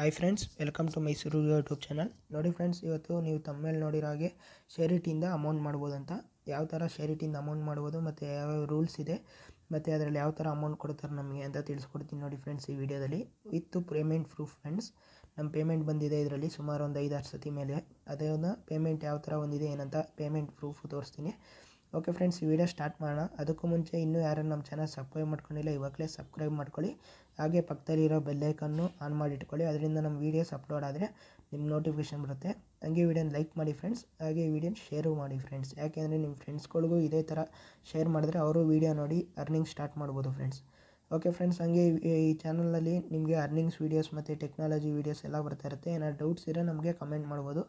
hi friends welcome to Mysuru YouTube channel ನೋಡಿ friends ಇವತ್ತು ನೀವು ತಮ್ಮೇಲೆ ನೋಡಿರೋ ಹಾಗೆ ಶೇರಿಟಿಯಿಂದ ಅಮೌಂಟ್ ಮಾಡ್ಬೋದು ಅಂತ ಯಾವ ಥರ ಶೇರಿಟಿಯಿಂದ ಅಮೌಂಟ್ ಮಾಡ್ಬೋದು ಮತ್ತು ಯಾವ ರೂಲ್ಸ್ ಇದೆ ಮತ್ತು ಅದರಲ್ಲಿ ಯಾವ ಥರ ಅಮೌಂಟ್ ಕೊಡ್ತಾರೆ ನಮಗೆ ಅಂತ ತಿಳಿಸ್ಕೊಡ್ತೀನಿ ನೋಡಿ ಫ್ರೆಂಡ್ಸ್ ಈ ವಿಡಿಯೋದಲ್ಲಿ ವಿತ್ ಪೇಮೆಂಟ್ ಪ್ರೂಫ್ ಫ್ರೆಂಡ್ಸ್ ನಮ್ಮ ಪೇಮೆಂಟ್ ಬಂದಿದೆ ಇದರಲ್ಲಿ ಸುಮಾರು ಒಂದು ಆರು ಸತಿ ಮೇಲೆ ಅದನ್ನು ಪೇಮೆಂಟ್ ಯಾವ ಥರ ಒಂದಿದೆ ಏನಂತ ಪೇಮೆಂಟ್ ಪ್ರೂಫ್ ತೋರಿಸ್ತೀನಿ ಓಕೆ ಫ್ರೆಂಡ್ಸ್ ಈ ವಿಡಿಯೋ ಸ್ಟಾರ್ಟ್ ಮಾಡೋಣ ಅದಕ್ಕೂ ಮುಂಚೆ ಇನ್ನೂ ಯಾರು ನಮ್ಮ ಚಾನಲ್ ಸಬ್ಸ್ಕ್ರೈಬ್ ಮಾಡ್ಕೊಂಡಿಲ್ಲ ಇವಾಗಲೇ ಸಬ್ಸ್ಕ್ರೈಬ್ ಮಾಡ್ಕೊಳ್ಳಿ ಹಾಗೆ ಪಕ್ಕದಲ್ಲಿರೋ ಬೆಲ್ಲೈಕನ್ನು ಆನ್ ಮಾಡಿ ಇಟ್ಕೊಳ್ಳಿ ಅದರಿಂದ ನಮ್ಮ ವೀಡಿಯೋಸ್ ಅಪ್ಲೋಡ್ ಆದರೆ ನಿಮ್ಮ ನೋಟಿಫಿಕೇಷನ್ ಬರುತ್ತೆ ಹಾಗೆ ವಿಡಿಯೋನ ಲೈಕ್ ಮಾಡಿ ಫ್ರೆಂಡ್ಸ್ ಹಾಗೆ ವಿಡಿಯೋನ ಶೇರು ಮಾಡಿ ಫ್ರೆಂಡ್ಸ್ ಯಾಕೆಂದರೆ ನಿಮ್ಮ ಫ್ರೆಂಡ್ಸ್ಗಳಿಗೂ ಇದೇ ಥರ ಶೇರ್ ಮಾಡಿದ್ರೆ ಅವರು ವೀಡಿಯೋ ನೋಡಿ ಅರ್ನಿಂಗ್ ಸ್ಟಾರ್ಟ್ ಮಾಡ್ಬೋದು ಫ್ರೆಂಡ್ಸ್ ಓಕೆ ಫ್ರೆಂಡ್ಸ್ ಹಾಗೆ ಈ ಚಾನಲಲ್ಲಿ ನಿಮಗೆ ಅರ್ನಿಂಗ್ಸ್ ವೀಡಿಯೋಸ್ ಮತ್ತು ಟೆಕ್ನಾಲಜಿ ವೀಡಿಯೋಸ್ ಎಲ್ಲ ಬರ್ತಾ ಇರುತ್ತೆ ಏನಾದ್ರು ಡೌಟ್ಸ್ ಇರೋ ನಮಗೆ ಕಮೆಂಟ್ ಮಾಡ್ಬೋದು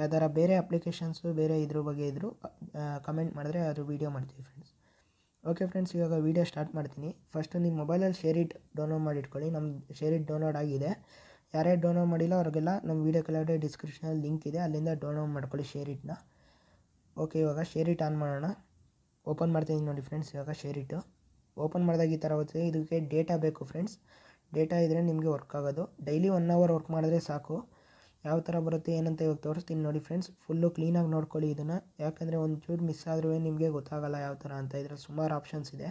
ಯಾವ್ದಾರ ಬೇರೆ ಅಪ್ಲಿಕೇಶನ್ಸು ಬೇರೆ ಇದ್ರ ಬಗ್ಗೆ ಇದ್ದರೂ ಕಮೆಂಟ್ ಮಾಡಿದ್ರೆ ಅದು ವೀಡಿಯೋ ಮಾಡ್ತೀವಿ ಫ್ರೆಂಡ್ಸ್ ಓಕೆ ಫ್ರೆಂಡ್ಸ್ ಇವಾಗ ವೀಡಿಯೋ ಸ್ಟಾರ್ಟ್ ಮಾಡ್ತೀನಿ ಫಸ್ಟು ನಿಮ್ಮ ಮೊಬೈಲಲ್ಲಿ ಶೇರ್ ಇಟ್ ಡೌನ್ಲೋಡ್ ಮಾಡಿ ಇಟ್ಕೊಳ್ಳಿ ನಮ್ಮ ಶೇರ್ ಇಟ್ ಡೌನ್ಲೋಡ್ ಆಗಿದೆ ಯಾರೇ ಡೌನ್ಲೋಡ್ ಮಾಡಿಲ್ಲ ಅವ್ರಿಗೆಲ್ಲ ನಮ್ಮ ವೀಡಿಯೋ ಕೆಳಗಡೆ ಡಿಸ್ಕ್ರಿಪ್ಷನಲ್ಲಿ ಲಿಂಕ್ ಇದೆ ಅಲ್ಲಿಂದ ಡೌನ್ಲೋಡ್ ಮಾಡ್ಕೊಳ್ಳಿ ಶೇರ್ ಇಟ್ನ ಓಕೆ ಇವಾಗ ಶೇರ್ ಇಟ್ ಆನ್ ಮಾಡೋಣ ಓಪನ್ ಮಾಡ್ತೀನಿ ನೋಡಿ ಫ್ರೆಂಡ್ಸ್ ಇವಾಗ ಶೇರ್ ಇಟ್ಟು ಓಪನ್ ಮಾಡಿದಾಗ ಈ ಥರ ಹೋಗ್ತದೆ ಇದಕ್ಕೆ ಡೇಟಾ ಬೇಕು ಫ್ರೆಂಡ್ಸ್ ಡೇಟಾ ಇದ್ದರೆ ನಿಮಗೆ ವರ್ಕ್ ಆಗೋದು ಡೈಲಿ ಒನ್ ಅವರ್ ವರ್ಕ್ ಮಾಡಿದ್ರೆ ಸಾಕು ಯಾವ ಥರ ಬರುತ್ತೆ ಏನಂತ ಇವಾಗ ತೋರಿಸ್ತೀನಿ ನೋಡಿ ಫ್ರೆಂಡ್ಸ್ ಫುಲ್ಲು ಕ್ಲೀನಾಗಿ ನೋಡ್ಕೊಳ್ಳಿ ಇದನ್ನು ಯಾಕಂದರೆ ಚೂರು ಮಿಸ್ ಆದ್ರೂ ನಿಮಗೆ ಗೊತ್ತಾಗಲ್ಲ ಯಾವ ಥರ ಅಂತ ಇದ್ರೆ ಸುಮಾರು ಆಪ್ಷನ್ಸ್ ಇದೆ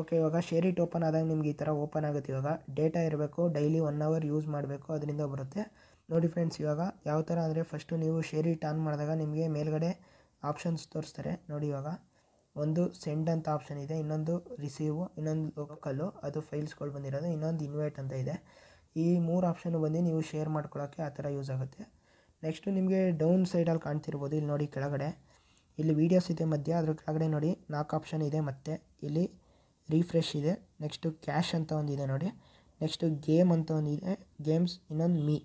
ಓಕೆ ಇವಾಗ ಶೇರ್ ಇಟ್ ಓಪನ್ ಆದಾಗ ನಿಮ್ಗೆ ಈ ಥರ ಓಪನ್ ಆಗುತ್ತೆ ಇವಾಗ ಡೇಟಾ ಇರಬೇಕು ಡೈಲಿ ಒನ್ ಅವರ್ ಯೂಸ್ ಮಾಡಬೇಕು ಅದರಿಂದ ಬರುತ್ತೆ ನೋಡಿ ಫ್ರೆಂಡ್ಸ್ ಇವಾಗ ಯಾವ ಥರ ಅಂದರೆ ಫಸ್ಟು ನೀವು ಶೇರ್ ಇಟ್ ಆನ್ ಮಾಡಿದಾಗ ನಿಮಗೆ ಮೇಲ್ಗಡೆ ಆಪ್ಷನ್ಸ್ ತೋರಿಸ್ತಾರೆ ನೋಡಿ ಇವಾಗ ಒಂದು ಸೆಂಡ್ ಅಂತ ಆಪ್ಷನ್ ಇದೆ ಇನ್ನೊಂದು ರಿಸೀವು ಇನ್ನೊಂದು ಲೋಕಲ್ಲು ಅದು ಫೈಲ್ಸ್ಗಳು ಬಂದಿರೋದು ಇನ್ನೊಂದು ಇನ್ವೈಟ್ ಅಂತ ಇದೆ ಈ ಮೂರು ಆಪ್ಷನ್ ಬಂದು ನೀವು ಶೇರ್ ಮಾಡ್ಕೊಳ್ಳೋಕ್ಕೆ ಆ ಥರ ಯೂಸ್ ಆಗುತ್ತೆ ನೆಕ್ಸ್ಟು ನಿಮಗೆ ಡೌನ್ ಸೈಡಲ್ಲಿ ಕಾಣ್ತಿರ್ಬೋದು ಇಲ್ಲಿ ನೋಡಿ ಕೆಳಗಡೆ ಇಲ್ಲಿ ವೀಡಿಯೋಸ್ ಇದೆ ಮಧ್ಯೆ ಅದ್ರ ಕೆಳಗಡೆ ನೋಡಿ ನಾಲ್ಕು ಆಪ್ಷನ್ ಇದೆ ಮತ್ತೆ ಇಲ್ಲಿ ರೀಫ್ರೆಶ್ ಇದೆ ನೆಕ್ಸ್ಟು ಕ್ಯಾಶ್ ಅಂತ ಒಂದಿದೆ ನೋಡಿ ನೆಕ್ಸ್ಟು ಗೇಮ್ ಅಂತ ಒಂದಿದೆ ಗೇಮ್ಸ್ ಇನ್ನೊಂದು ಮೀ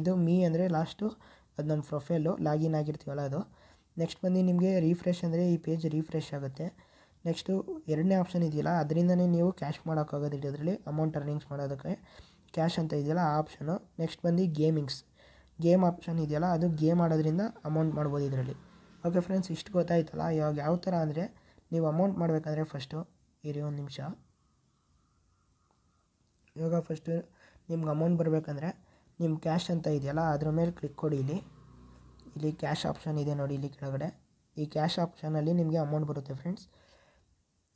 ಇದು ಮೀ ಅಂದರೆ ಲಾಸ್ಟು ಅದು ನಮ್ಮ ಪ್ರೊಫೈಲು ಲಾಗಿನ್ ಆಗಿರ್ತೀವಲ್ಲ ಅದು ನೆಕ್ಸ್ಟ್ ಬಂದು ನಿಮಗೆ ರೀಫ್ರೆಶ್ ಅಂದರೆ ಈ ಪೇಜ್ ರೀಫ್ರೆಶ್ ಆಗುತ್ತೆ ನೆಕ್ಸ್ಟು ಎರಡನೇ ಆಪ್ಷನ್ ಇದೆಯಲ್ಲ ಅದರಿಂದನೇ ನೀವು ಕ್ಯಾಶ್ ಮಾಡೋಕ್ಕಾಗೋದಿಲ್ಲ ಅದರಲ್ಲಿ ಅಮೌಂಟ್ ಅರ್ನಿಂಗ್ಸ್ ಮಾಡೋದಕ್ಕೆ ಕ್ಯಾಶ್ ಅಂತ ಇದೆಯಲ್ಲ ಆ ಆಪ್ಷನು ನೆಕ್ಸ್ಟ್ ಬಂದು ಗೇಮಿಂಗ್ಸ್ ಗೇಮ್ ಆಪ್ಷನ್ ಇದೆಯಲ್ಲ ಅದು ಗೇಮ್ ಆಡೋದ್ರಿಂದ ಅಮೌಂಟ್ ಮಾಡ್ಬೋದು ಇದರಲ್ಲಿ ಓಕೆ ಫ್ರೆಂಡ್ಸ್ ಇಷ್ಟು ಗೊತ್ತಾಯ್ತಲ್ಲ ಇವಾಗ ಯಾವ ಥರ ಅಂದರೆ ನೀವು ಅಮೌಂಟ್ ಮಾಡಬೇಕಂದ್ರೆ ಫಸ್ಟು ಇರಿ ಒಂದು ನಿಮಿಷ ಇವಾಗ ಫಸ್ಟು ನಿಮ್ಗೆ ಅಮೌಂಟ್ ಬರಬೇಕಂದ್ರೆ ನಿಮ್ಮ ಕ್ಯಾಶ್ ಅಂತ ಇದೆಯಲ್ಲ ಅದ್ರ ಮೇಲೆ ಕ್ಲಿಕ್ ಕೊಡಿ ಇಲ್ಲಿ ಇಲ್ಲಿ ಕ್ಯಾಶ್ ಆಪ್ಷನ್ ಇದೆ ನೋಡಿ ಇಲ್ಲಿ ಕೆಳಗಡೆ ಈ ಕ್ಯಾಶ್ ಆಪ್ಷನಲ್ಲಿ ನಿಮಗೆ ಅಮೌಂಟ್ ಬರುತ್ತೆ ಫ್ರೆಂಡ್ಸ್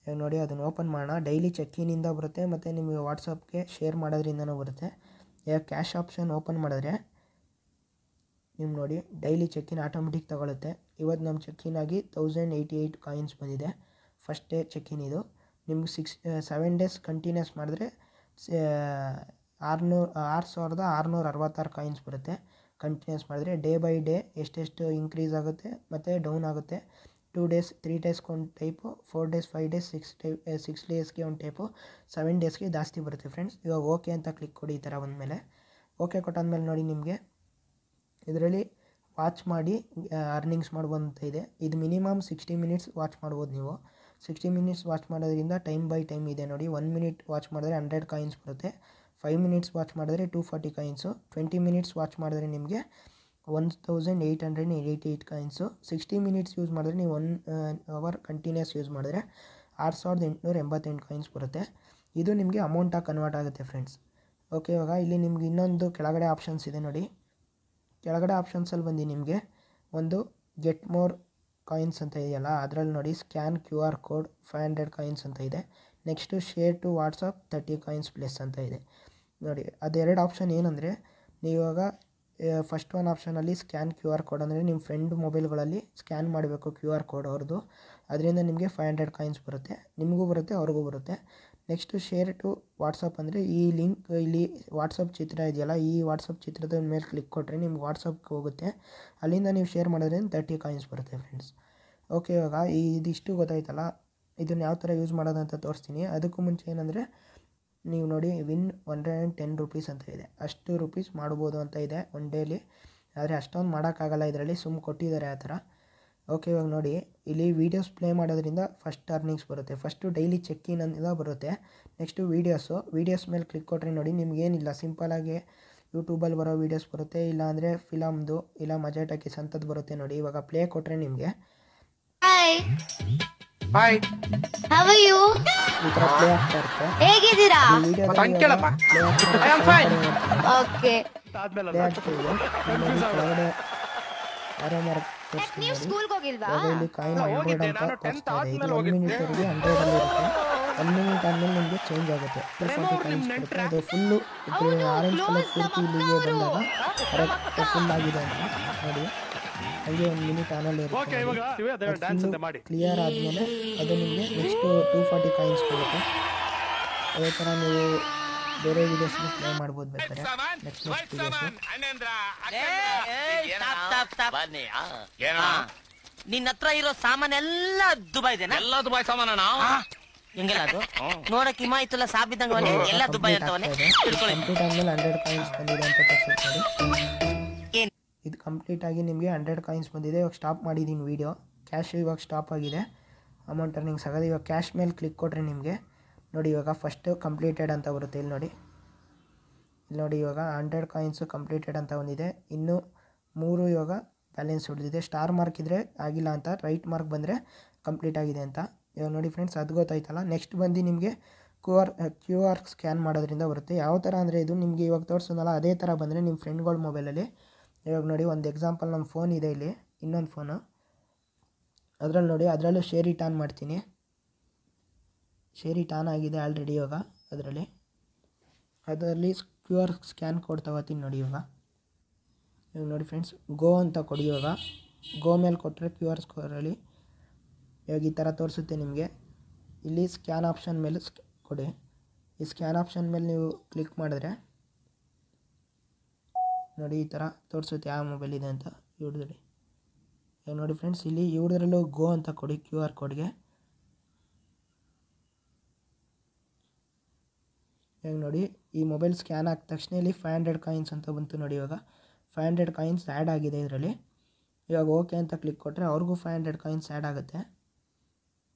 ಇವಾಗ ನೋಡಿ ಅದನ್ನು ಓಪನ್ ಮಾಡೋಣ ಡೈಲಿ ಚೆಕ್ಕಿನಿಂದ ಬರುತ್ತೆ ಮತ್ತು ನಿಮಗೆ ವಾಟ್ಸಪ್ಗೆ ಶೇರ್ ಮಾಡೋದ್ರಿಂದನೂ ಬರುತ್ತೆ ಇವಾಗ ಕ್ಯಾಶ್ ಆಪ್ಷನ್ ಓಪನ್ ಮಾಡಿದ್ರೆ ನೀವು ನೋಡಿ ಡೈಲಿ ಚೆಕ್ಕಿನ ಆಟೋಮೆಟಿಕ್ ತಗೊಳುತ್ತೆ ಇವತ್ತು ನಮ್ಮ ಚೆಕ್ಕಿನಾಗಿ ತೌಸಂಡ್ ಏಯ್ಟಿ ಏಯ್ಟ್ ಕಾಯಿನ್ಸ್ ಬಂದಿದೆ ಫಸ್ಟ್ ಡೇ ಚೆಕ್ಕಿನ್ ಇದು ನಿಮ್ಗೆ ಸಿಕ್ಸ್ ಸೆವೆನ್ ಡೇಸ್ ಕಂಟಿನ್ಯೂಸ್ ಮಾಡಿದ್ರೆ ಆರುನೂರು ಆರು ಸಾವಿರದ ಆರುನೂರ ಅರವತ್ತಾರು ಕಾಯಿನ್ಸ್ ಬರುತ್ತೆ ಕಂಟಿನ್ಯೂಸ್ ಮಾಡಿದ್ರೆ ಡೇ ಬೈ ಡೇ ಎಷ್ಟೆಷ್ಟು ಇನ್ಕ್ರೀಸ್ ಆಗುತ್ತೆ ಮತ್ತು ಡೌನ್ ಆಗುತ್ತೆ ಟೂ ಡೇಸ್ ತ್ರೀ ಡೇಸ್ಗೆ ಒಂದು type four days five days six ಟೈ ಸಿಕ್ಸ್ ಡೇಸ್ಗೆ ಒಂದು ಟೈಪು ಸೆವೆನ್ ಡೇಸ್ಗೆ ಜಾಸ್ತಿ ಬರುತ್ತೆ ಫ್ರೆಂಡ್ಸ್ ಇವಾಗ ಓಕೆ ಅಂತ ಕ್ಲಿಕ್ ಕೊಡಿ ಈ ಥರ ಮೇಲೆ ಓಕೆ ಕೊಟ್ಟಾದ್ಮೇಲೆ ನೋಡಿ ನಿಮಗೆ ಇದರಲ್ಲಿ ವಾಚ್ ಮಾಡಿ ಅರ್ನಿಂಗ್ಸ್ eh, ಮಾಡ್ಬೋದಂತ ಇದೆ ಇದು ಮಿನಿಮಮ್ ಸಿಕ್ಸ್ಟಿ ಮಿನಿಟ್ಸ್ ವಾಚ್ ಮಾಡ್ಬೋದು ನೀವು ಸಿಕ್ಸ್ಟಿ ಮಿನಿಟ್ಸ್ ವಾಚ್ ಮಾಡೋದ್ರಿಂದ ಟೈಮ್ ಬೈ ಟೈಮ್ ಇದೆ ನೋಡಿ ಒನ್ ಮಿನಿಟ್ ವಾಚ್ ಮಾಡಿದ್ರೆ ಹಂಡ್ರೆಡ್ ಕಾಯಿನ್ಸ್ ಬರುತ್ತೆ ಫೈವ್ ಮಿನಿಟ್ಸ್ ವಾಚ್ ಮಾಡಿದ್ರೆ two forty coins twenty minutes watch ಮಾಡಿದ್ರೆ ನಿಮಗೆ one thousand eight hundred eighty eight coins sixty minutes use ಮಾಡಿದ್ರೆ ನೀವು ಒನ್ ಅವರ್ ಕಂಟಿನ್ಯೂಸ್ ಯೂಸ್ ಮಾಡಿದ್ರೆ ಆರು ಸಾವಿರದ ಎಂಟುನೂರ ಎಂಬತ್ತೆಂಟು ಕಾಯಿನ್ಸ್ ಬರುತ್ತೆ ಇದು ನಿಮಗೆ ಅಮೌಂಟಾಗಿ ಕನ್ವರ್ಟ್ ಆಗುತ್ತೆ ಫ್ರೆಂಡ್ಸ್ ಓಕೆ ಇವಾಗ ಇಲ್ಲಿ ನಿಮ್ಗೆ ಇನ್ನೊಂದು ಕೆಳಗಡೆ ಆಪ್ಷನ್ಸ್ ಇದೆ ನೋಡಿ ಕೆಳಗಡೆ ಆಪ್ಷನ್ಸಲ್ಲಿ ಬಂದು ನಿಮಗೆ ಒಂದು ಗೆಟ್ ಮೋರ್ ಕಾಯಿನ್ಸ್ ಅಂತ ಇದೆಯಲ್ಲ ಅದರಲ್ಲಿ ನೋಡಿ scan Q R code five hundred coins ಅಂತ ಇದೆ next share to WhatsApp thirty coins plus ಅಂತ ಇದೆ ನೋಡಿ ಅದೆರಡು ಆಪ್ಷನ್ ಏನಂದರೆ ನೀವಾಗ ಫಸ್ಟ್ ಒನ್ ಆಪ್ಷನಲ್ಲಿ ಸ್ಕ್ಯಾನ್ ಕ್ಯೂ ಆರ್ ಕೋಡ್ ಅಂದರೆ ನಿಮ್ಮ ಫ್ರೆಂಡ್ ಮೊಬೈಲ್ಗಳಲ್ಲಿ ಸ್ಕ್ಯಾನ್ ಮಾಡಬೇಕು ಕ್ಯೂ ಆರ್ ಕೋಡ್ ಅವ್ರದ್ದು ಅದರಿಂದ ನಿಮಗೆ ಫೈವ್ ಹಂಡ್ರೆಡ್ ಕಾಯಿನ್ಸ್ ಬರುತ್ತೆ ನಿಮಗೂ ಬರುತ್ತೆ ಅವ್ರಿಗೂ ಬರುತ್ತೆ ನೆಕ್ಸ್ಟು ಶೇರ್ ಟು ವಾಟ್ಸಪ್ ಅಂದರೆ ಈ ಲಿಂಕ್ ಇಲ್ಲಿ ವಾಟ್ಸಪ್ ಚಿತ್ರ ಇದೆಯಲ್ಲ ಈ ವಾಟ್ಸಪ್ ಚಿತ್ರದ ಮೇಲೆ ಕ್ಲಿಕ್ ಕೊಟ್ಟರೆ ನಿಮ್ಗೆ ವಾಟ್ಸಪ್ಗೆ ಹೋಗುತ್ತೆ ಅಲ್ಲಿಂದ ನೀವು ಶೇರ್ ಮಾಡಿದ್ರೆ ತರ್ಟಿ ಕಾಯಿನ್ಸ್ ಬರುತ್ತೆ ಫ್ರೆಂಡ್ಸ್ ಓಕೆ ಇವಾಗ ಇದಿಷ್ಟು ಗೊತ್ತಾಯ್ತಲ್ಲ ಇದನ್ನು ಯಾವ ಥರ ಯೂಸ್ ಮಾಡೋದಂತ ತೋರಿಸ್ತೀನಿ ಅದಕ್ಕೂ ಮುಂಚೆ ಏನಂದರೆ ನೀವು ನೋಡಿ win one and ten rupees ಅಂತ ಇದೆ ಅಷ್ಟು ರುಪೀಸ್ ಮಾಡ್ಬೋದು ಅಂತ ಇದೆ ಒನ್ ಡೇಲಿ ಆದರೆ ಅಷ್ಟೊಂದು ಮಾಡೋಕ್ಕಾಗಲ್ಲ ಇದರಲ್ಲಿ ಸುಮ್ ಕೊಟ್ಟಿದ್ದಾರೆ ಆ ಥರ ಓಕೆ ಇವಾಗ ನೋಡಿ ಇಲ್ಲಿ ವೀಡಿಯೋಸ್ ಪ್ಲೇ ಮಾಡೋದ್ರಿಂದ ಫಸ್ಟ್ ಅರ್ನಿಂಗ್ಸ್ ಬರುತ್ತೆ ಫಸ್ಟು ಡೈಲಿ ಚೆಕ್ ಇನ್ ಅಂತ ಬರುತ್ತೆ ನೆಕ್ಸ್ಟು ವೀಡಿಯೋಸು ವೀಡಿಯೋಸ್ ಮೇಲೆ ಕ್ಲಿಕ್ ಕೊಟ್ಟರೆ ನೋಡಿ ನಿಮಗೇನಿಲ್ಲ ಸಿಂಪಲಾಗಿ ಯೂಟ್ಯೂಬಲ್ಲಿ ಬರೋ ವೀಡಿಯೋಸ್ ಬರುತ್ತೆ ಇಲ್ಲಾಂದರೆ ಫಿಲಮ್ದು ಇಲ್ಲ ಮಜಾ ಟಾಕೀಸ್ ಅಂಥದ್ದು ಬರುತ್ತೆ ನೋಡಿ ಇವಾಗ ಪ್ಲೇ ಕೊಟ್ಟರೆ ನಿಮಗೆ ಹಾಯ್ ಹೌ ಆರ್ ಯು ಹೇಗಿದ್ದೀರಾ ಕೇಳಪ್ಪ ಐ ಆಮ್ ಫೈನ್ ಓಕೆ ಆದ್ಮೇಲೆ ಹೋಗಿಲ್ವಾ ಅಂತ ಚೇಂಜ್ ಆಗುತ್ತೆ ಆರೆಂಜ್ ಕಲರ್ ಆಗಿದೆ ನೋಡಿ ಹಾಗೆ ಒಂದು ಮಾಡಿ ಕ್ಲಿಯರ್ ಆದಮೇಲೆ ಅದು ನಿಮಗೆ ಟೂ ಫಾರ್ಟಿ ಕೊಡುತ್ತೆ ಅದೇ ನೀವು ಬೇರೆ ಹತ್ರ ಇರೋ ಸಾಮಾನ್ ಎಲ್ಲ ದುಬೈ ಇದೆ ಎಲ್ಲ ದುಬೈ ಸಾಮಾನ ಅದು ಎಲ್ಲ ದುಬೈ ಅಂತವನೇ ಇದು ಕಂಪ್ಲೀಟಾಗಿ ನಿಮಗೆ ಹಂಡ್ರೆಡ್ ಕಾಯಿನ್ಸ್ ಬಂದಿದೆ ಇವಾಗ ಸ್ಟಾಪ್ ಮಾಡಿದ್ದೀನಿ ವೀಡಿಯೋ ಕ್ಯಾಶು ಇವಾಗ ಸ್ಟಾಪ್ ಆಗಿದೆ ಅಮೌಂಟ್ ಅರ್ನಿಂಗ್ ಆಗೋದು ಇವಾಗ ಕ್ಯಾಶ್ ಮೇಲೆ ಕ್ಲಿಕ್ ಕೊಟ್ಟರೆ ನಿಮಗೆ ನೋಡಿ ಇವಾಗ ಫಸ್ಟು ಕಂಪ್ಲೀಟೆಡ್ ಅಂತ ಬರುತ್ತೆ ಇಲ್ಲಿ ನೋಡಿ ಇಲ್ಲಿ ನೋಡಿ ಇವಾಗ ಹಂಡ್ರೆಡ್ ಕಾಯಿನ್ಸು ಕಂಪ್ಲೀಟೆಡ್ ಅಂತ ಒಂದಿದೆ ಇನ್ನೂ ಮೂರು ಇವಾಗ ಬ್ಯಾಲೆನ್ಸ್ ಉಳಿದಿದೆ ಸ್ಟಾರ್ ಮಾರ್ಕ್ ಇದ್ದರೆ ಆಗಿಲ್ಲ ಅಂತ ರೈಟ್ ಮಾರ್ಕ್ ಬಂದರೆ ಕಂಪ್ಲೀಟ್ ಆಗಿದೆ ಅಂತ ಇವಾಗ ನೋಡಿ ಫ್ರೆಂಡ್ಸ್ ಅದು ಗೊತ್ತಾಯ್ತಲ್ಲ ನೆಕ್ಸ್ಟ್ ಬಂದು ನಿಮಗೆ Q R Q R scan ಮಾಡೋದ್ರಿಂದ ಬರುತ್ತೆ ಯಾವ ಥರ ಅಂದರೆ ಇದು ನಿಮಗೆ ಇವಾಗ ತೋರಿಸೋದಲ್ಲ ಅದೇ ಥರ ಬಂದರೆ ನಿಮ್ಮ ಫ್ರೆಂಡ್ಗಳ ಮೊಬೈಲಲ್ಲಿ ಇವಾಗ ನೋಡಿ ಒಂದು ಎಕ್ಸಾಂಪಲ್ ನಮ್ಮ ಫೋನ್ ಇದೆ ಇಲ್ಲಿ ಇನ್ನೊಂದು ಫೋನು ಅದರಲ್ಲಿ ನೋಡಿ ಅದರಲ್ಲೂ ಶೇರ್ ಇಟ್ ಆನ್ ಮಾಡ್ತೀನಿ ಶೇರ್ ಇಟ್ ಆನ್ ಆಗಿದೆ ಆಲ್ರೆಡಿ ಇವಾಗ ಅದರಲ್ಲಿ ಅದರಲ್ಲಿ ಕ್ಯೂ ಆರ್ ಸ್ಕ್ಯಾನ್ ಕೋಡ್ ತಗೋತೀನಿ ನೋಡಿ ಇವಾಗ ಇವಾಗ ನೋಡಿ ಫ್ರೆಂಡ್ಸ್ ಗೋ ಅಂತ ಕೊಡಿ ಇವಾಗ ಗೋ ಮೇಲೆ ಕೊಟ್ಟರೆ ಕ್ಯೂ ಆರ್ ಸ್ಕೋರಲ್ಲಿ ಇವಾಗ ಈ ಥರ ತೋರಿಸುತ್ತೆ ನಿಮಗೆ ಇಲ್ಲಿ ಸ್ಕ್ಯಾನ್ ಆಪ್ಷನ್ ಮೇಲೆ ಕೊಡಿ ಈ ಸ್ಕ್ಯಾನ್ ಆಪ್ಷನ್ ಮೇಲೆ ನೀವು ಕ್ಲಿಕ್ ಮಾಡಿದ್ರೆ ನೋಡಿ ಈ ಥರ ತೋರಿಸುತ್ತೆ ಯಾವ ಮೊಬೈಲ್ ಇದೆ ಅಂತ ಇವ್ರದ್ರಿ ಇವಾಗ ನೋಡಿ ಫ್ರೆಂಡ್ಸ್ ಇಲ್ಲಿ ಇವ್ರದ್ರಲ್ಲೂ ಗೋ ಅಂತ ಕೊಡಿ ಕ್ಯೂ ಆರ್ ಕೋಡ್ಗೆ ಇವಾಗ ನೋಡಿ ಈ ಮೊಬೈಲ್ ಸ್ಕ್ಯಾನ್ ಆದ ತಕ್ಷಣ ಇಲ್ಲಿ ಫೈವ್ ಹಂಡ್ರೆಡ್ ಕಾಯಿನ್ಸ್ ಅಂತ ಬಂತು ನೋಡಿ ಇವಾಗ ಫೈವ್ ಹಂಡ್ರೆಡ್ ಕಾಯಿನ್ಸ್ ಆ್ಯಡ್ ಆಗಿದೆ ಇದರಲ್ಲಿ ಇವಾಗ ಓಕೆ ಅಂತ ಕ್ಲಿಕ್ ಕೊಟ್ಟರೆ ಅವ್ರಿಗೂ ಫೈವ್ ಹಂಡ್ರೆಡ್ ಕಾಯಿನ್ಸ್ ಆ್ಯಡ್ ಆಗುತ್ತೆ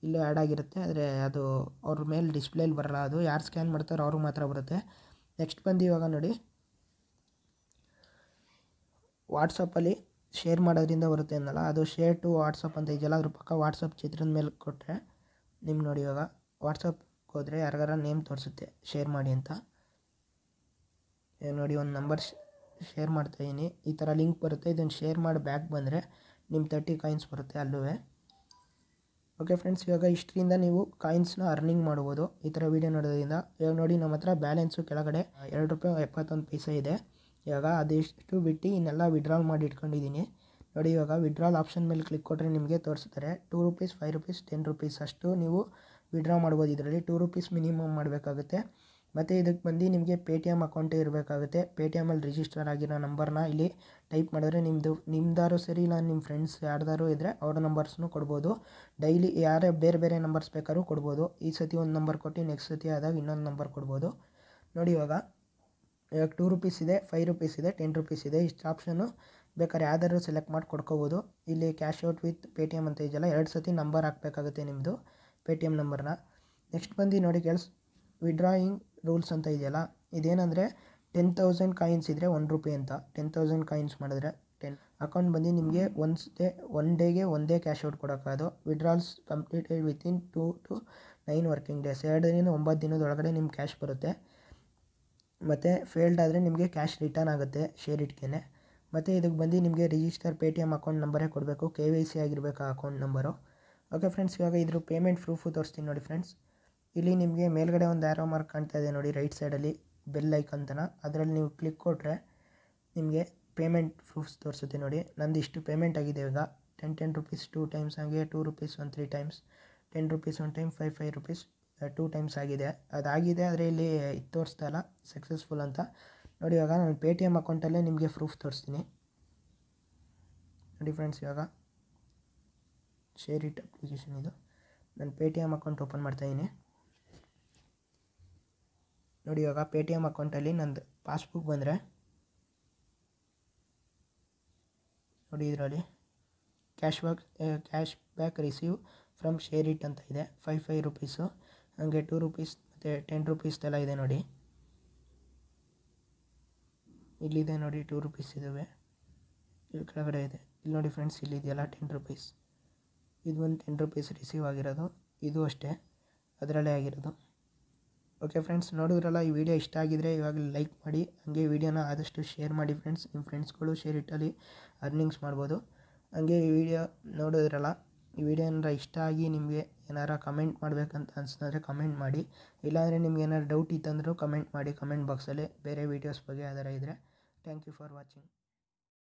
ಇಲ್ಲೂ ಆ್ಯಡ್ ಆಗಿರುತ್ತೆ ಆದರೆ ಅದು ಅವ್ರ ಮೇಲೆ ಡಿಸ್ಪ್ಲೇಲಿ ಬರಲ್ಲ ಅದು ಯಾರು ಸ್ಕ್ಯಾನ್ ಮಾಡ್ತಾರೋ ಅವ್ರಿಗೆ ಮಾತ್ರ ಬರುತ್ತೆ ನೆಕ್ಸ್ಟ್ ಬಂದು ಇವಾಗ ನೋಡಿ ವಾಟ್ಸಪ್ಪಲ್ಲಿ ಶೇರ್ ಮಾಡೋದ್ರಿಂದ ಬರುತ್ತೆ ಅನ್ನಲ್ಲ ಅದು ಶೇರ್ ಟು ವಾಟ್ಸಪ್ ಅಂತ ಇದೆಯಲ್ಲ ಅದ್ರ ಪಕ್ಕ ವಾಟ್ಸಪ್ ಚಿತ್ರದ ಮೇಲೆ ಕೊಟ್ಟರೆ ನಿಮ್ಗೆ ನೋಡಿ ಇವಾಗ ವಾಟ್ಸಪ್ಗೆ ಹೋದರೆ ಯಾರಿಗಾರ ನೇಮ್ ತೋರಿಸುತ್ತೆ ಶೇರ್ ಮಾಡಿ ಅಂತ ನೋಡಿ ಒಂದು ನಂಬರ್ ಶೇರ್ ಮಾಡ್ತಾಯಿದ್ದೀನಿ ಈ ಥರ ಲಿಂಕ್ ಬರುತ್ತೆ ಇದನ್ನು ಶೇರ್ ಮಾಡಿ ಬ್ಯಾಕ್ ಬಂದರೆ ನಿಮ್ಮ ತರ್ಟಿ ಕಾಯಿನ್ಸ್ ಬರುತ್ತೆ ಅಲ್ಲೂ ಓಕೆ ಫ್ರೆಂಡ್ಸ್ ಇವಾಗ ಇಷ್ಟರಿಂದ ನೀವು ಕಾಯಿನ್ಸ್ನ ಅರ್ನಿಂಗ್ ಮಾಡ್ಬೋದು ಈ ಥರ ವೀಡಿಯೋ ನೋಡೋದ್ರಿಂದ ಇವಾಗ ನೋಡಿ ನಮ್ಮ ಹತ್ರ ಬ್ಯಾಲೆನ್ಸು ಕೆಳಗಡೆ ಎರಡು ರೂಪಾಯಿ ಎಪ್ಪತ್ತೊಂದು ಪೈಸೆ ಇದೆ ಇವಾಗ ಅದೆಷ್ಟು ಬಿಟ್ಟು ಇನ್ನೆಲ್ಲ ವಿಡ್ರಾಲ್ ಮಾಡಿ ಇಟ್ಕೊಂಡಿದ್ದೀನಿ ನೋಡಿ ಇವಾಗ ವಿಡ್ರಾಲ್ ಆಪ್ಷನ್ ಮೇಲೆ ಕ್ಲಿಕ್ ಕೊಟ್ಟರೆ ನಿಮಗೆ ತೋರಿಸ್ತಾರೆ two rupees five rupees ten rupees ಅಷ್ಟು ನೀವು ವಿಡ್ರಾ ಮಾಡ್ಬೋದು ಇದರಲ್ಲಿ ಟೂ ರುಪೀಸ್ ಮಿನಿಮಮ್ ಮಾಡಬೇಕಾಗುತ್ತೆ ಮತ್ತು ಇದಕ್ಕೆ ಬಂದು ನಿಮಗೆ ಪೇ ಟಿ ಎಮ್ ಅಕೌಂಟೇ ಇರಬೇಕಾಗುತ್ತೆ ಪೇ ಟಿ ಎಮಲ್ಲಿ ರಿಜಿಸ್ಟರ್ ಆಗಿರೋ ನಂಬರ್ನ ಇಲ್ಲಿ ಟೈಪ್ ಮಾಡಿದ್ರೆ ನಿಮ್ಮದು ನಿಮ್ಮದಾರು ಸರಿ ಇಲ್ಲ ನಿಮ್ಮ ಫ್ರೆಂಡ್ಸ್ ಯಾರ್ದಾರು ಇದ್ದರೆ ಅವ್ರ ನಂಬರ್ಸ್ನೂ ಕೊಡ್ಬೋದು ಡೈಲಿ ಯಾರೇ ಬೇರೆ ಬೇರೆ ನಂಬರ್ಸ್ ಬೇಕಾದ್ರೂ ಕೊಡ್ಬೋದು ಈ ಸತಿ ಒಂದು ನಂಬರ್ ಕೊಟ್ಟು ನೆಕ್ಸ್ಟ್ ಸತಿ ಆದಾಗ ಇನ್ನೊಂದು ನಂಬರ್ ಕೊಡ್ಬೋದು ನೋಡಿ ಇವಾಗ ಇವಾಗ ಟೂ ರುಪೀಸ್ ಇದೆ ಫೈವ್ ರುಪೀಸ್ ಇದೆ ಟೆನ್ ರುಪೀಸ್ ಇದೆ ಇಷ್ಟು ಆಪ್ಷನ್ನು ಬೇಕಾದ್ರೆ ಯಾವ್ದಾದ್ರು ಸೆಲೆಕ್ಟ್ ಮಾಡಿ ಕೊಡ್ಕೋಬೋದು ಇಲ್ಲಿ cash out with Paytm ಅಂತ ಇದೆಯಲ್ಲ ಎರಡು ಸತಿ ನಂಬರ್ ಹಾಕಬೇಕಾಗುತ್ತೆ ನಿಮ್ಮದು ಪೇ ಟಿ ಎಮ್ ನಂಬರ್ನ ನೆಕ್ಸ್ಟ್ ಬಂದು ನೋಡಿ ಕೇಳಿಸ್ ವಿಡ್ರಾಯಿಂಗ್ ರೂಲ್ಸ್ ಅಂತ ಇದೆಯಲ್ಲ ಇದೇನಂದರೆ ಟೆನ್ ತೌಸಂಡ್ ಕಾಯಿನ್ಸ್ ಇದ್ದರೆ ಒನ್ ರುಪಿ ಅಂತ ಟೆನ್ ತೌಸಂಡ್ ಕಾಯಿನ್ಸ್ ಮಾಡಿದ್ರೆ ಟೆನ್ ಅಕೌಂಟ್ ಬಂದು ನಿಮಗೆ ಒನ್ಸ್ ಡೇ ಒನ್ ಡೇಗೆ ಒಂದೇ cash out ಕೊಡೋಕ್ಕಾಗೋದು withdrawals completed within two to nine working days ಎರಡರಿಂದ ಒಂಬತ್ತು ದಿನದೊಳಗಡೆ ನಿಮ್ಮ ಕ್ಯಾಶ್ ಬರುತ್ತೆ ಮತ್ತು ಫೇಲ್ಡ್ ಆದರೆ ನಿಮಗೆ ಕ್ಯಾಶ್ ರಿಟರ್ನ್ ಆಗುತ್ತೆ ಶೇರ್ ಇಟ್ಕೇನೆ ಮತ್ತು ಇದಕ್ಕೆ ಬಂದು ನಿಮಗೆ register Paytm account ನಂಬರೇ ಕೊಡಬೇಕು ಕೆ ವೈ ಸಿ ಆಗಿರಬೇಕು ಆ ಅಕೌಂಟ್ ನಂಬರು ಓಕೆ ಫ್ರೆಂಡ್ಸ್ ಇವಾಗ ಇದ್ರ ಪೇಮೆಂಟ್ ಪ್ರೂಫು ತೋರಿಸ್ತೀನಿ ನೋಡಿ ಫ್ರೆಂಡ್ಸ್ ಇಲ್ಲಿ ನಿಮಗೆ ಮೇಲ್ಗಡೆ ಒಂದು ಆರೋ ಮಾರ್ಕ್ ಕಾಣ್ತಾ ಇದೆ ನೋಡಿ ರೈಟ್ ಸೈಡಲ್ಲಿ ಬೆಲ್ ಅಂತನ ಅದರಲ್ಲಿ ನೀವು ಕ್ಲಿಕ್ ಕೊಟ್ಟರೆ ನಿಮಗೆ ಪೇಮೆಂಟ್ ಪ್ರೂಫ್ಸ್ ತೋರಿಸುತ್ತೆ ನೋಡಿ ನಂದು ಇಷ್ಟು ಪೇಮೆಂಟ್ ಆಗಿದೆ ಈಗ ten ten rupees two times ಹಾಗೆ two rupees one three times ten rupees one time five five rupees two times ಆಗಿದೆ ಅದಾಗಿದೆ ಆದರೆ ಇಲ್ಲಿ ಇದು ತೋರಿಸ್ತಾ ಇಲ್ಲ ಸಕ್ಸಸ್ಫುಲ್ ಅಂತ ನೋಡಿ ಇವಾಗ ನಾನು ಪೇ ಟಿ ಎಮ್ ಅಕೌಂಟಲ್ಲೇ ನಿಮಗೆ ಪ್ರೂಫ್ ತೋರಿಸ್ತೀನಿ ನೋಡಿ ಫ್ರೆಂಡ್ಸ್ ಇವಾಗ ಶೇರ್ ಇಟ್ ಅಪ್ಲಿಕೇಶನ್ ಇದು ನಾನು Paytm account open ಮಾಡ್ತಾಯಿದ್ದೀನಿ ನೋಡಿ ಇವಾಗ ಪೇ ಟಿ ಎಮ್ ಅಕೌಂಟಲ್ಲಿ ನಂದು ಪಾಸ್ಬುಕ್ ಬಂದರೆ ನೋಡಿ ಇದರಲ್ಲಿ cash back cash back receive from share it ಅಂತ ಇದೆ ಫೈವ್ ಫೈವ್ ರುಪೀಸು ಹಾಗೆ ಟೂ ರುಪೀಸ್ ಮತ್ತು ಟೆನ್ ಎಲ್ಲ ಇದೆ ನೋಡಿ ಇಲ್ಲಿದೆ ನೋಡಿ ಟೂ ರುಪೀಸ್ ಇದ್ದಾವೆ ಇಲ್ಲಿ ಕೆಳಗಡೆ ಇದೆ ಇಲ್ಲಿ ನೋಡಿ ಫ್ರೆಂಡ್ಸ್ ಇಲ್ಲಿದೆಯಲ್ಲ ಟೆನ್ ರುಪೀಸ್ ಇದು ಒಂದು ಟೆನ್ ರುಪೀಸ್ ರಿಸೀವ್ ಆಗಿರೋದು ಇದು ಅಷ್ಟೇ ಅದರಲ್ಲೇ ಆಗಿರೋದು ಓಕೆ ಫ್ರೆಂಡ್ಸ್ ನೋಡಿದ್ರಲ್ಲ ಈ ವಿಡಿಯೋ ಇಷ್ಟ ಆಗಿದರೆ ಇವಾಗ ಲೈಕ್ ಮಾಡಿ ಹಂಗೆ ವಿಡಿಯೋನ ಆದಷ್ಟು ಶೇರ್ ಮಾಡಿ ಫ್ರೆಂಡ್ಸ್ ನಿಮ್ಮ ಫ್ರೆಂಡ್ಸ್ಗಳು ಶೇರ್ ಇಟ್ಟಲ್ಲಿ ಅರ್ನಿಂಗ್ಸ್ ಮಾಡ್ಬೋದು ಹಂಗೆ ಈ ವಿಡಿಯೋ ನೋಡಿದ್ರಲ್ಲ ಈ ವಿಡಿಯೋ ಇಷ್ಟ ಆಗಿ ನಿಮಗೆ ಏನಾರ ಕಮೆಂಟ್ ಮಾಡಬೇಕಂತ ಅನ್ಸಿದ್ರೆ ಕಮೆಂಟ್ ಮಾಡಿ ಇಲ್ಲಾಂದರೆ ನಿಮ್ಗೆ ಏನಾರು ಡೌಟ್ ಇತ್ತಂದ್ರೂ ಕಮೆಂಟ್ ಮಾಡಿ ಕಮೆಂಟ್ ಬಾಕ್ಸಲ್ಲಿ ಬೇರೆ ವೀಡಿಯೋಸ್ ಬಗ್ಗೆ ಯಾವ್ದಾರ ಇದ್ದರೆ ಥ್ಯಾಂಕ್ ಯು ಫಾರ್ ವಾಚಿಂಗ್